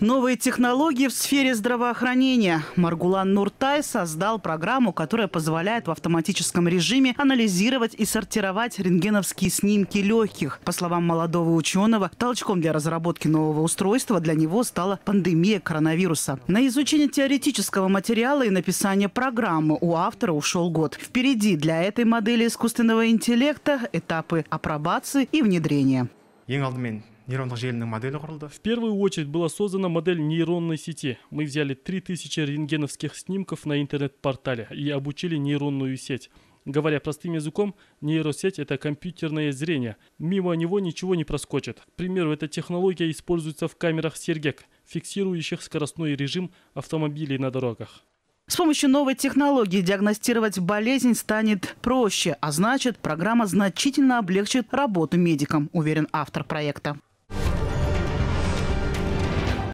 Новые технологии в сфере здравоохранения. Маргулан Нуртай создал программу, которая позволяет в автоматическом режиме анализировать и сортировать рентгеновские снимки легких. По словам молодого ученого, толчком для разработки нового устройства для него стала пандемия коронавируса. На изучение теоретического материала и написание программы у автора ушел год. Впереди для этой модели искусственного интеллекта этапы апробации и внедрения нейрондық желінің моделі құрылды в первую очередь была создана модель нейронной сети мы взяли 3000 рентгеновских снимков на интернет-портале и обучили нейронную сеть Говоря простым языком, нейросеть – это компьютерное зрение. Мимо него ничего не проскочит. К примеру, эта технология используется в камерах «Сергек», фиксирующих скоростной режим автомобилей на дорогах. С помощью новой технологии диагностировать болезнь станет проще, а значит, программа значительно облегчит работу медикам, уверен автор проекта.